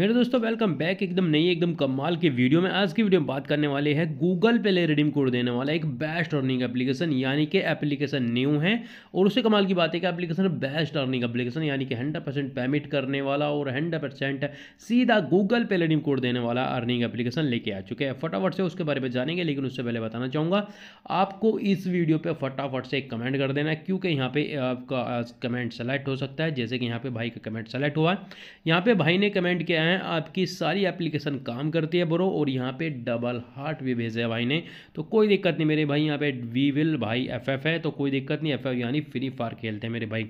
मेरे दोस्तों welcome back एकदम नई एकदम कमाल की वीडियो में आज की वीडियो में बात करने वाले हैं गूगल पे ले रिडीम कोड देने वाला एक बेस्ट अर्निंग एप्लीकेशन यानी कि एप्लीकेशन न्यू है और उससे कमाल की बात है कि एप्लीकेशन बेस्ट अर्निंग एप्लीकेशन यानी कि हंड्रेड परसेंट पेमेंट करने वाला और हंड्रेड परसेंट सीधा गूगल पे रिडीम कोड देने वाला अर्निंग एप्लीकेशन लेके आ चुके हैं फटाफट से उसके बारे में जानेंगे लेकिन उससे पहले बताना चाहूँगा आपको इस वीडियो पर फटाफट से एक कमेंट कर देना क्योंकि यहाँ पे आपका कमेंट सेलेक्ट हो सकता है जैसे कि यहाँ पे भाई का कमेंट सेलेक्ट हुआ यहाँ पे भाई ने कमेंट किया है हैं आपकी सारी एप्लीकेशन काम करती है ब्रो और यहाँ पे डबल हार्ट भी भेजा है भाई ने तो कोई दिक्कत नहीं मेरे भाई यहाँ पे वी विल भाई एफ एफ है तो कोई दिक्कत नहीं एफ एफ यानी फ्री फायर खेलते हैं मेरे भाई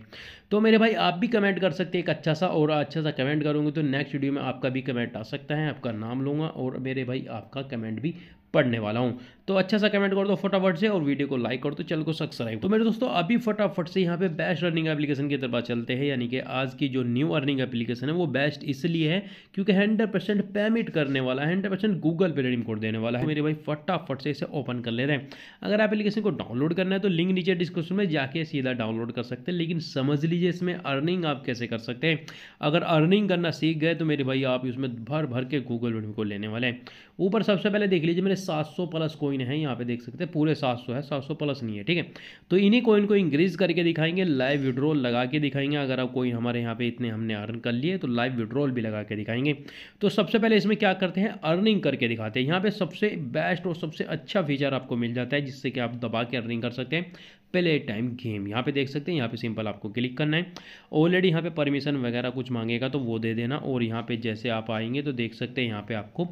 तो मेरे भाई आप भी कमेंट कर सकते हैं एक अच्छा सा और अच्छा सा कमेंट करूँगी तो नेक्स्ट वीडियो में आपका भी कमेंट आ सकता है आपका नाम लूँगा और मेरे भाई आपका कमेंट भी पढ़ने वाला हूँ तो अच्छा सा कमेंट कर दो फटाफट से और वीडियो को लाइक कर दो चैनल को सब्सक्राइब तो मेरे दोस्तों अभी फटाफट से यहाँ पे बेस्ट अर्निंग एप्लीकेशन की तरफ चलते हैं यानी कि आज की जो न्यू अर्निंग एप्लीकेशन है वो बेस्ट इसलिए है क्योंकि हंड्रेड परसेंट पेमेंट करने वाला है hundred percent Google Pay redeem code देने वाला है मेरे भाई फटाफट से इसे ओपन कर ले रहे हैं अगर एप्लीकेशन को डाउनलोड करना है तो लिंक नीचे डिस्क्रिप्शन में जाके सीधा डाउनलोड कर सकते हैं लेकिन समझ लीजिए इसमें अर्निंग आप कैसे कर सकते हैं अगर अर्निंग करना सीख गए तो मेरे भाई आप इसमें भर भर के गूगल रिडीम को लेने वाले हैं ऊपर सबसे पहले देख लीजिए मेरे 700 प्लस कोइन है यहाँ पे देख सकते हैं पूरे 700 है 700 प्लस नहीं है ठीक है तो इन्हीं कोइन को इंक्रीज करके दिखाएंगे लाइव विड्रॉल लगा के दिखाएंगे अगर आप कोई हमारे यहाँ पे इतने हमने अर्न कर लिए तो लाइव विड्रॉल भी लगा के दिखाएंगे तो सबसे पहले इसमें क्या करते हैं अर्निंग करके दिखाते हैं यहाँ पे सबसे बेस्ट और सबसे अच्छा फीचर आपको मिल जाता है जिससे कि आप दबा के अर्निंग कर सकते हैं प्ले टाइम गेम यहाँ पे देख सकते हैं यहाँ पे सिंपल आपको क्लिक करना है ऑलरेडी यहाँ पे परमिशन वगैरह कुछ मांगेगा तो वो दे देना और यहाँ पे जैसे आप आएंगे तो देख सकते हैं यहाँ पे आपको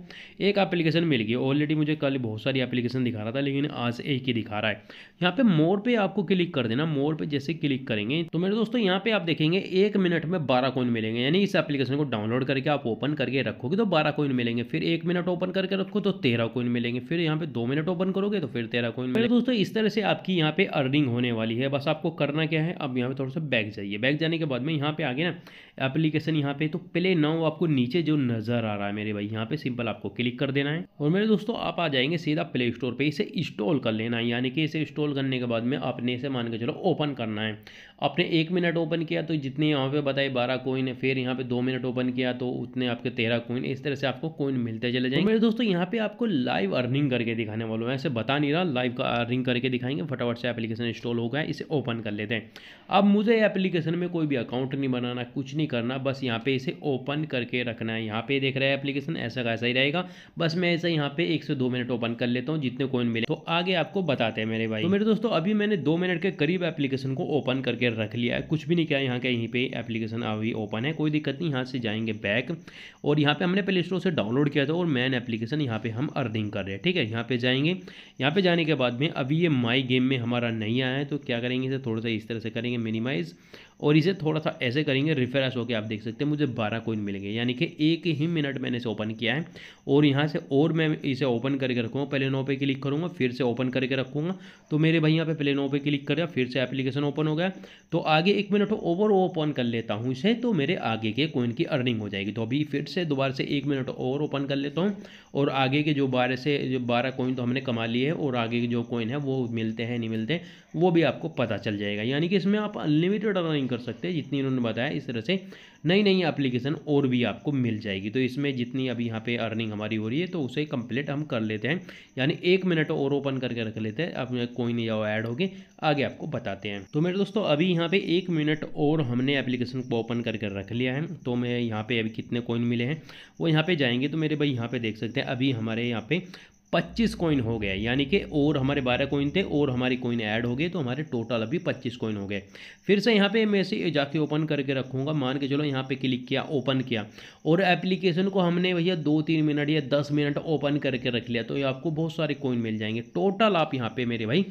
एक एप्लीकेशन मिल गई ऑलरेडी मुझे कल बहुत सारी एप्लीकेशन दिखा रहा था लेकिन आज एक ही दिखा रहा है यहाँ पे मोर पे आपको क्लिक कर देना मोर पे जैसे क्लिक करेंगे तो मेरे दोस्तों यहाँ पे आप देखेंगे एक मिनट में बारह कोइन मिलेंगे यानी इस एप्लीकेशन को डाउनलोड करके आप ओपन करके रखोगे तो बारह कोइन मिलेंगे फिर एक मिनट ओपन करके रखो तो तेरह कोइन मिलेंगे फिर यहाँ पे दो मिनट ओपन करोगे तो फिर तेरह कोइन मिलेगा दोस्तों इस तरह से आपकी यहाँ पे अर्निंग होने वाली है बस आपको करना क्या है अब यहाँ पे थोड़ा सा बैग जाइए बैग जाने के बाद में यहाँ पे आगे ना एप्लीकेशन यहाँ पे तो प्ले नाउ आपको नीचे जो नज़र आ रहा है मेरे भाई यहाँ पे सिंपल आपको क्लिक कर देना है और मेरे दोस्तों आप आ जाएंगे सीधा प्ले स्टोर पर इसे इंस्टॉल कर लेना है यानी कि इसे इंस्टॉल करने के बाद में आपने इसे मान के चलो ओपन करना है आपने एक मिनट ओपन किया तो जितने यहाँ पे बताए बारह कोइन है फिर यहाँ पे दो मिनट ओपन किया तो उतने आपके तेरह कोइन इस तरह से आपको कोइन मिलते चले जाएंगे मेरे दोस्तों यहाँ पे आपको लाइव अर्निंग करके दिखाने वालों में ऐसे बता नहीं रहा लाइव का अर्निंग करके दिखाएंगे फटाफट से एप्लीकेशन इंस्टॉल हो गया इसे ओपन कर लेते हैं अब मुझे एप्लीकेशन में कोई भी अकाउंट नहीं बनाना कुछ नहीं नहीं करना बस यहाँ पे इसे ओपन करके रखना है यहाँ पे देख रहा है एप्लीकेशन ऐसा का ऐसा ही रहेगा बस मैं ऐसा यहाँ पे एक से दो मिनट ओपन कर लेता हूँ जितने कोइन मिले तो आगे आपको बताते हैं मेरे भाई तो मेरे दोस्तों अभी मैंने दो मिनट के करीब एप्लीकेशन को ओपन करके रख लिया है कुछ भी नहीं किया यहाँ के यहीं पर एप्लीकेशन अभी ओपन है कोई दिक्कत नहीं यहाँ से जाएंगे बैक और यहाँ पर हमने प्ले स्टोर से डाउनलोड किया था और मैन एप्लीकेशन यहाँ पर हम अर्निंग कर रहे हैं ठीक है यहाँ पर जाएंगे यहाँ पर जाने के बाद में अभी ये माई गेम में हमारा नहीं आया है तो क्या करेंगे इसे थोड़ा सा इस तरह से करेंगे मिनिमाइज़ और इसे थोड़ा सा ऐसे करेंगे रिफ्रेश होकर आप देख सकते हैं मुझे बारह कोइन मिलेंगे यानी कि एक ही मिनट मैंने इसे ओपन किया है और यहाँ से और मैं इसे ओपन करके रखूँगा पहले नो पे क्लिक करूँगा फिर से ओपन करके रखूँगा तो मेरे भाई यहाँ पे पहले नौ पे क्लिक कर फिर से एप्लीकेशन ओपन हो गया तो आगे एक मिनट ओवर ओपन कर लेता हूँ इसे तो मेरे आगे के कोइन की अर्निंग हो जाएगी तो अभी फिर से दोबारा से एक मिनट और ओपन कर लेता हूँ और आगे के जो बारह से जो बारह कोइन तो हमने कमा लिए और आगे के जो कोइन है वो मिलते हैं नहीं मिलते वो भी आपको पता चल जाएगा यानी कि इसमें आप अनलिमिटेड अर्निंग कर सकते हैं जितनी इन्होंने बताया इस तरह से नई नई एप्लीकेशन और भी आपको मिल जाएगी तो इसमें जितनी अभी यहाँ पे अर्निंग हमारी हो रही है तो उसे कंप्लीट हम कर लेते हैं यानी एक मिनट और ओपन करके रख लेते हैं अब नहीं या ऐड होगी आगे आपको बताते हैं तो मेरे दोस्तों अभी यहाँ पे एक मिनट और हमने एप्लीकेशन को ओपन करके रख लिया है तो मैं यहाँ पे अभी कितने कोइन मिले हैं वो यहाँ पे जाएंगे तो मेरे भाई यहाँ पे देख सकते हैं अभी हमारे यहाँ पे पच्चीस कॉइन हो गए यानी कि और हमारे बारह कॉइन थे और हमारी कॉइन ऐड हो गई तो हमारे टोटल अभी पच्चीस कॉइन हो गए फिर से यहाँ पे मैं इसे जाके ओपन करके रखूँगा मान के चलो यहाँ पे क्लिक किया ओपन किया और एप्लीकेशन को हमने भैया दो तीन मिनट या दस मिनट ओपन करके रख लिया तो ये आपको बहुत सारे कॉइन मिल जाएंगे टोटल आप यहाँ पर मेरे भाई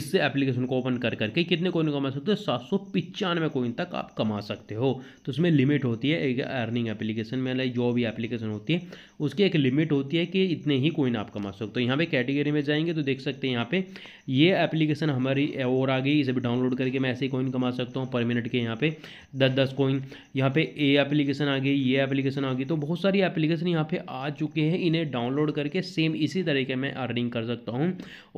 इस एप्लीकेशन को ओपन कर करके कितने कॉइन कमा सकते हो सात सौ पिचानवे कॉइन तक आप कमा सकते हो तो उसमें लिमिट होती है एक अर्निंग एप्लीकेशन में मतलब जो भी एप्लीकेशन होती है उसकी एक लिमिट होती है कि इतने ही कॉइन आप कमा सकते हो यहाँ पे कैटेगरी में जाएंगे तो देख सकते हैं यहाँ पे ये एप्लीकेशन हमारी और आ गई इसे भी डाउनलोड करके मैं ऐसे ही कॉइन कमा सकता हूँ पर मिनट के यहाँ पे दस दस कॉइन यहाँ पे ए एप्लीकेशन आ गई ये एप्लीकेशन आ गई तो बहुत सारी एप्लीकेशन यहाँ पे आ चुके हैं इन्हें डाउनलोड करके सेम इसी तरीके मैं अर्निंग कर सकता हूँ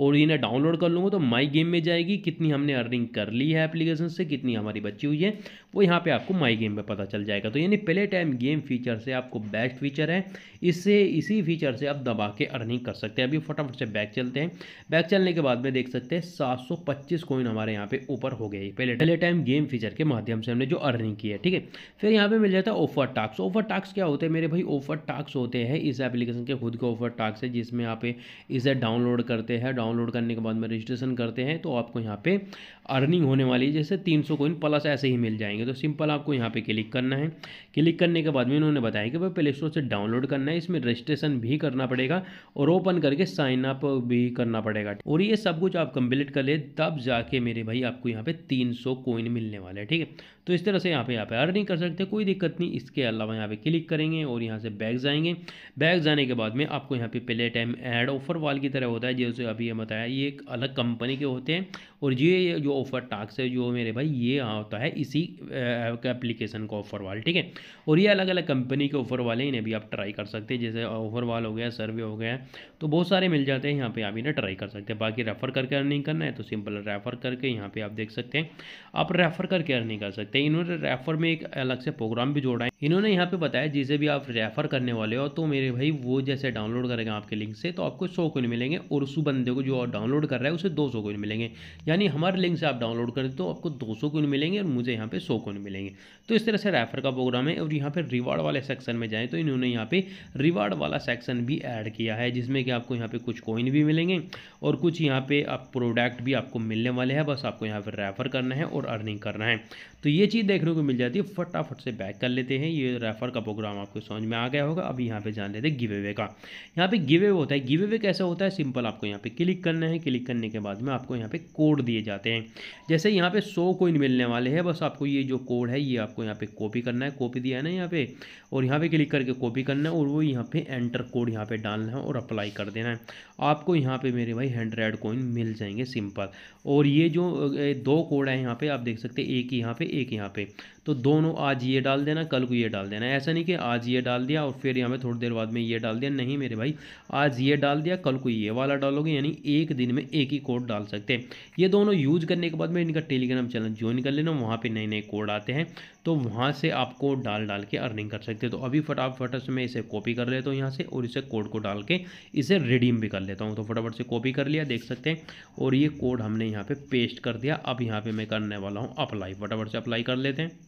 और इन्हें डाउनलोड कर लूँगा तो माई गेम में जाएगी कितनी हमने अर्निंग कर ली है एप्लीकेशन से कितनी हमारी बची हुई है वो यहाँ पर आपको माई गेम में पता चल जाएगा तो यानी प्ले टाइम गेम फीचर से आपको बेस्ट फीचर है इससे इसी फीचर से आप दबा के अर्निंग कर सकते सकते हैं अभी फटाफट से बैक चलते हैं बैक चलने के बाद में देख सकते हैं सात सौ पच्चीस कॉइन हमारे यहाँ पे ऊपर हो गए पहले पहले टाइम गेम फीचर के माध्यम से हमने जो अर्निंग की है ठीक है फिर यहाँ पे मिल जाता है ऑफर टास्क ऑफर टास्क क्या होते हैं मेरे भाई ऑफर टास्क होते हैं इस एप्लीकेशन के खुद के ऑफर टास्क है जिसमें आप इसे डाउनलोड करते हैं डाउनलोड करने के बाद में रजिस्ट्रेशन करते हैं तो आपको यहाँ पे अर्निंग होने वाली है जैसे तीन सौ कोइन प्लस ऐसे ही मिल जाएंगे तो सिंपल आपको यहाँ पे क्लिक करना है क्लिक करने के बाद में इन्होंने बताया कि भाई प्ले स्टोर से डाउनलोड करना है इसमें रजिस्ट्रेशन भी करना पड़ेगा और ओपन करके साइन अप भी करना पड़ेगा और ये सब कुछ आप कंप्लीट कर ले तब जाके मेरे भाई आपको यहाँ पे 300 सौ कोइन मिलने वाले हैं ठीक है थीके? तो इस तरह से यहाँ पे यहाँ पे अर्निंग कर सकते हैं कोई दिक्कत नहीं इसके अलावा यहाँ पे क्लिक करेंगे और यहाँ से बैग जाएंगे बैग जाने के बाद में आपको यहाँ पे पहले टाइम एड ऑफर वाल की तरह होता है जैसे अभी हम बताया ये एक अलग कंपनी के होते हैं और ये जो ऑफ़र टास्क है जो मेरे भाई ये होता है इसी एप्लीकेशन का ऑफ़र वाल ठीक है और ये अलग अलग कंपनी के ऑफ़र वाले इन्हें भी आप ट्राई कर सकते हैं जैसे ऑफ़र वाल हो गया सर्वे हो गया तो बहुत सारे मिल जाते हैं यहाँ पर आप इन्हें ट्राई कर सकते हैं बाकी रेफ़र करके अर्निंग करना है तो सिंपल रेफ़र करके यहाँ पर आप देख सकते हैं आप रेफ़र करके अर्निंग कर सकते हैं इन्होंने रेफ़र में एक अलग से प्रोग्राम भी जोड़ा है इन्होंने यहाँ पे बताया जिसे भी आप रेफ़र करने वाले हो तो मेरे भाई वो जैसे डाउनलोड करेगा आपके लिंक से तो आपको सौ कोइन मिलेंगे और उस बंदे को जो डाउनलोड कर रहा है उसे दो सौ कोइन मिलेंगे यानी हमारे लिंक से आप डाउनलोड करें तो आपको दो सौ कोइन मिलेंगे और मुझे यहाँ पे सौ कोइन मिलेंगे तो इस तरह से रेफ़र का प्रोग्राम है और यहाँ पर रिवार्ड वाले सेक्शन में जाएँ तो इन्होंने यहाँ पर रिवार्ड वाला सेक्शन भी ऐड किया है जिसमें कि आपको यहाँ पर कुछ कोइन भी मिलेंगे और कुछ यहाँ पर आप प्रोडक्ट भी आपको मिलने वाले हैं बस आपको यहाँ पर रेफ़र करना है और अर्निंग करना है तो ये चीज़ देखने को मिल जाती है फटाफट से बैक कर लेते हैं ये रेफर का प्रोग्राम आपको समझ में आ गया होगा अभी यहाँ पे जान लेते हैं गिव अवे का यहाँ पे गिव अवे होता है गिव अवे कैसा होता है सिंपल आपको यहाँ पे क्लिक करना है क्लिक करने के बाद में आपको यहाँ पे कोड दिए जाते हैं जैसे यहाँ पे सौ कोइन मिलने वाले हैं बस आपको ये जो कोड है ये आपको यहाँ पे कॉपी करना है कॉपी दिया है ना यहाँ पे और यहाँ पे क्लिक करके कॉपी करना है और वो यहाँ पे एंटर कोड यहाँ पे डालना है और अप्लाई कर देना है आपको यहाँ पे मेरे भाई हंड्रेड कोइन मिल जाएंगे सिंपल और ये जो दो कोड है यहाँ पे आप देख सकते हैं एक यहाँ पे एक यहाँ पे तो दोनों आज ये डाल देना कल को ये डाल देना ऐसा नहीं कि आज ये डाल दिया और फिर यहाँ पे थोड़ी देर बाद में ये डाल दिया नहीं मेरे भाई आज ये डाल दिया कल को ये वाला डालोगे यानी एक दिन में एक ही कोड डाल सकते हैं ये दोनों यूज़ करने के बाद में इनका टेलीग्राम चैनल ज्वाइन कर लेना वहाँ पर नए नए कोड आते हैं तो वहाँ से आपको डाल डाल के अर्निंग कर सकते हो तो अभी फटाफट से मैं इसे कॉपी कर लेता हूँ यहाँ से और इसे कोड को डाल के इसे रिडीम भी कर लेता हूँ तो फटाफट से कॉपी कर लिया देख सकते हैं और ये कोड हमने यहाँ पर पे पेस्ट कर दिया अब यहाँ पर मैं करने वाला हूँ अप्लाई फटाफट से अप्लाई कर लेते हैं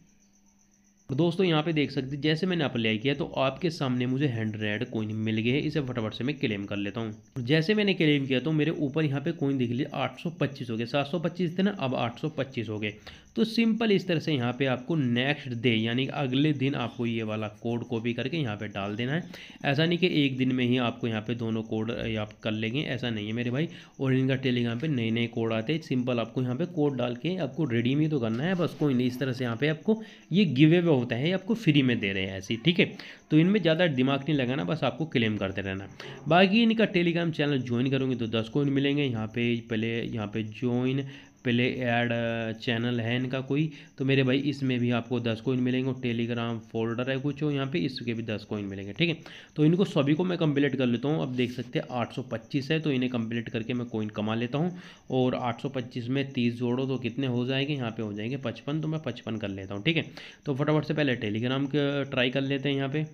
दोस्तों यहाँ पे देख सकते जैसे मैंने अप्लाई किया तो आपके सामने मुझे हैंड रेड कोइन मिल गए इसे फटाफट से मैं क्लेम कर लेता हूँ जैसे मैंने क्लेम किया तो मेरे ऊपर यहाँ पे कोइन दिख लिया 825 हो गए 725 थे ना अब 825 हो गए तो सिंपल इस तरह से यहाँ पे आपको नेक्स्ट डे यानी अगले दिन आपको ये वाला कोड कॉपी करके यहाँ पे डाल देना है ऐसा नहीं कि एक दिन में ही आपको यहाँ पे दोनों कोड आप कर लेंगे ऐसा नहीं है मेरे भाई और इनका टेलीग्राम पे नए नए कोड आते हैं सिंपल आपको यहाँ पे कोड डाल के आपको रेडी में तो करना है बस कोई नहीं इस तरह से यहाँ पे आपको ये गिवे वे होता है ये आपको फ्री में दे रहे हैं ऐसे ठीक है तो इनमें ज़्यादा दिमाग नहीं लगाना बस आपको क्लेम करते रहना बाकी इनका टेलीग्राम चैनल ज्वाइन करूँगी तो दस कोइन मिलेंगे यहाँ पे पहले यहाँ पे ज्वाइन प्ले एड चैनल है इनका कोई तो मेरे भाई इसमें भी आपको दस कोइन मिलेंगे और टेलीग्राम फोल्डर है कुछ यहाँ पे इसके भी दस कोइन मिलेंगे ठीक है तो इनको सभी को मैं कंप्लीट कर लेता हूँ अब देख सकते हैं पच्चीस है तो इन्हें कंप्लीट करके मैं कोइन कमा लेता हूँ और पच्चीस में तीस जोड़ो तो कितने हो जाएंगे यहाँ पे हो जाएंगे पचपन तो मैं पचपन कर लेता हूँ ठीक है तो फटाफट से पहले टेलीग्राम ट्राई कर लेते हैं यहाँ पर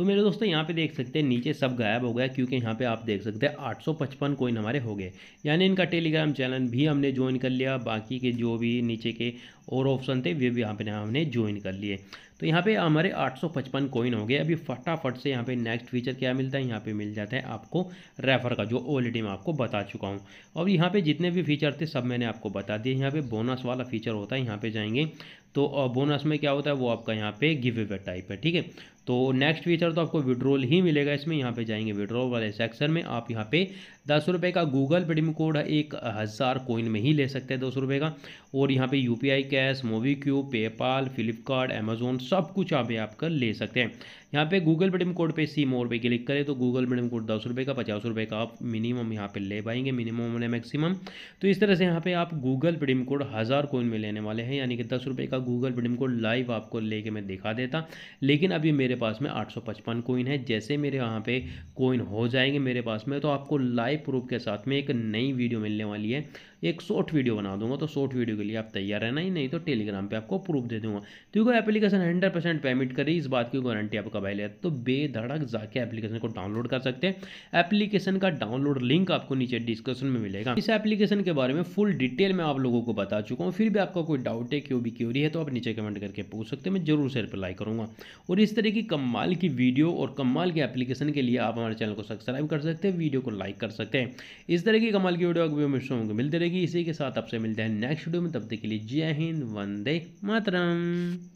तो मेरे दोस्तों यहाँ पे देख सकते हैं नीचे सब गायब हो गया क्योंकि यहाँ पे आप देख सकते हैं 855 कोइन हमारे हो गए यानी इनका टेलीग्राम चैनल भी हमने ज्वाइन कर लिया बाकी के जो भी नीचे के और ऑप्शन थे वे भी यहाँ पे हमने ज्वाइन कर लिए तो यहाँ पे हमारे 855 कोइन हो गए अभी फटाफट से यहाँ पे नेक्स्ट फीचर क्या मिलता है यहाँ पे मिल जाता है आपको रेफर का जो ऑलरेडी मैं आपको बता चुका हूँ और यहाँ पे जितने भी फीचर थे सब मैंने आपको बता दिए यहाँ पे बोनस वाला फीचर होता है यहाँ पे जाएंगे तो बोनस में क्या होता है वो आपका यहाँ पे गिव अवे टाइप है ठीक है तो नेक्स्ट फीचर तो आपको विड्रोल ही मिलेगा इसमें यहाँ पे जाएंगे विड्रोल वाले सेक्शन में आप यहाँ पे दस रुपये का गूगल पेडीम कोड एक हज़ार कोइन में ही ले सकते हैं दो सौ रुपये का और यहाँ पे U P I cash MobiKwik PayPal Flipkart Amazon सब कुछ यहाँ पे आप कर ले सकते हैं यहाँ पे गूगल पेटीएम कोड पे सी मोर पे क्लिक करें तो गूगल पेटीएम कोड दस रुपये का पचास रुपये का आप मिनिमम यहाँ पे ले पाएंगे मिनिमम मैंने मैक्सिमम तो इस तरह से यहाँ पे आप गूगल पेटीएम कोड हज़ार कोइन में लेने वाले हैं यानी कि दस रुपये का गूगल पेटीएम कोड लाइव आपको लेके मैं दिखा देता लेकिन अभी मेरे पास में आठ सौ पचपन कोइन है जैसे मेरे यहाँ पे कोइन हो जाएंगे मेरे पास में तो आपको लाइव प्रूफ के साथ में एक नई वीडियो मिलने वाली है एक शॉर्ट वीडियो बना दूंगा तो शॉर्ट वीडियो के लिए आप तैयार रहना ही नहीं तो टेलीग्राम पर आपको प्रूफ दे दूंगा क्योंकि एप्लीकेशन हंड्रेड परसेंट पेमेंट करी इस बात की गारंटी आपका भाई लेता तो बेधड़क जाके एप्लीकेशन को डाउनलोड कर सकते हैं एप्लीकेशन का डाउनलोड लिंक आपको नीचे डिस्क्रिप्शन में मिलेगा इस एप्लीकेशन के बारे में फुल डिटेल में आप लोगों को बता चुका हूँ फिर भी आपका कोई डाउट है क्यों भी क्यूरी है तो आप नीचे कमेंट करके पूछ सकते हैं मैं जरूर से रिप्लाई करूँगा और इस तरह की कमाल की वीडियो और कमाल की एप्लीकेशन के लिए आप हमारे चैनल को सब्सक्राइब कर सकते हैं वीडियो को लाइक कर सकते हैं इस तरह की कमाल की वीडियो आपको मिलते रहे रहेगी इसी के साथ आपसे मिलते हैं नेक्स्ट वीडियो में तब तक के लिए जय हिंद वंदे मातरम